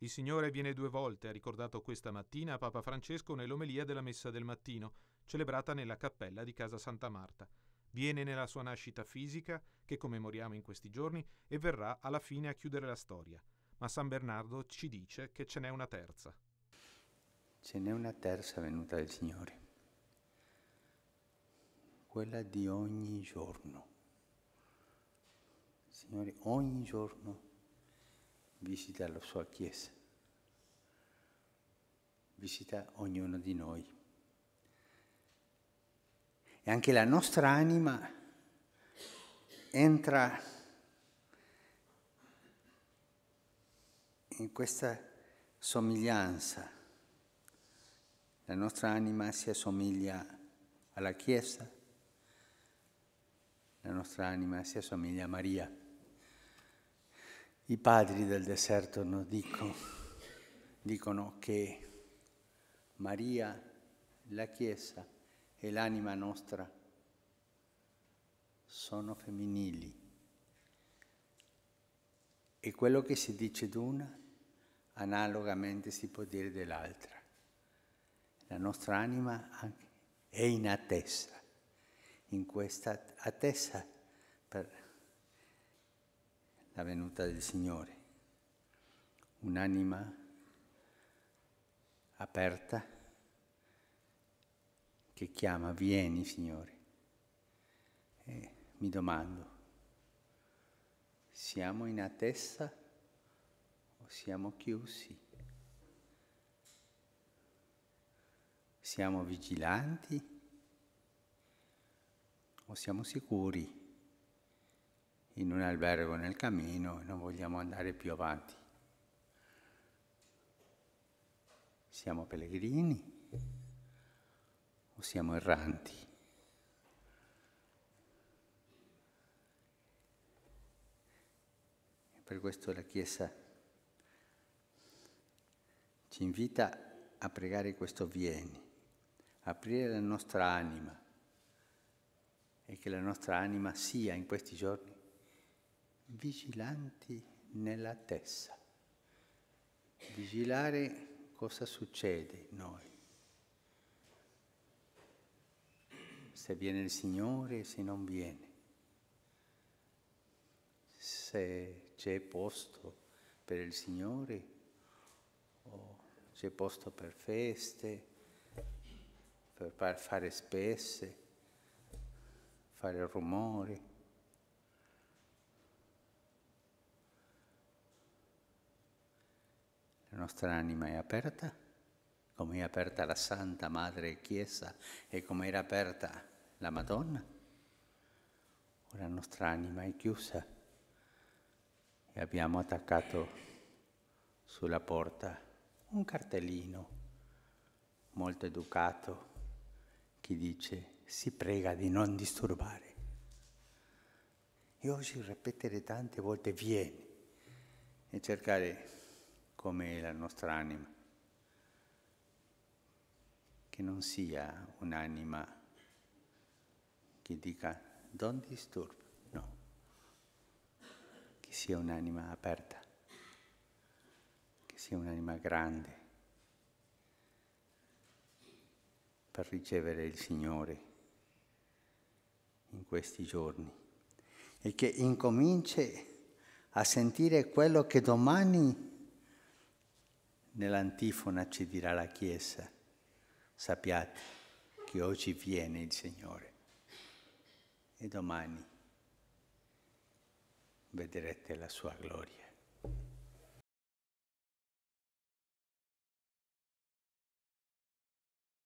Il Signore viene due volte, ha ricordato questa mattina a Papa Francesco nell'omelia della Messa del mattino, celebrata nella cappella di Casa Santa Marta. Viene nella sua nascita fisica, che commemoriamo in questi giorni, e verrà alla fine a chiudere la storia. Ma San Bernardo ci dice che ce n'è una terza. Ce n'è una terza venuta del Signore, quella di ogni giorno. Signore, ogni giorno visita la sua Chiesa, visita ognuno di noi. E anche la nostra anima entra in questa somiglianza. La nostra anima si assomiglia alla Chiesa, la nostra anima si assomiglia a Maria. I padri del deserto dicono, dicono che Maria, la Chiesa e l'anima nostra sono femminili. E quello che si dice d'una, analogamente si può dire dell'altra. La nostra anima è in attesa, in questa attesa per la venuta del Signore. Un'anima aperta che chiama, vieni Signore. E mi domando, siamo in attesa o siamo chiusi? Siamo vigilanti o siamo sicuri? in un albergo nel cammino e non vogliamo andare più avanti. Siamo pellegrini o siamo erranti? per questo la Chiesa ci invita a pregare questo vieni, aprire la nostra anima e che la nostra anima sia in questi giorni vigilanti nella testa. Vigilare cosa succede noi. Se viene il Signore, se non viene. Se c'è posto per il Signore o c'è posto per feste, per fare spesse, fare rumore. nostra anima è aperta, come è aperta la Santa Madre Chiesa e come era aperta la Madonna, o la nostra anima è chiusa e abbiamo attaccato sulla porta un cartellino molto educato che dice si prega di non disturbare. E oggi ripetere tante volte vieni e cercare come la nostra anima, che non sia un'anima che dica don't disturb, no, che sia un'anima aperta, che sia un'anima grande per ricevere il Signore in questi giorni e che incominci a sentire quello che domani nell'antifona ci dirà la Chiesa, sappiate che oggi viene il Signore e domani vedrete la sua gloria.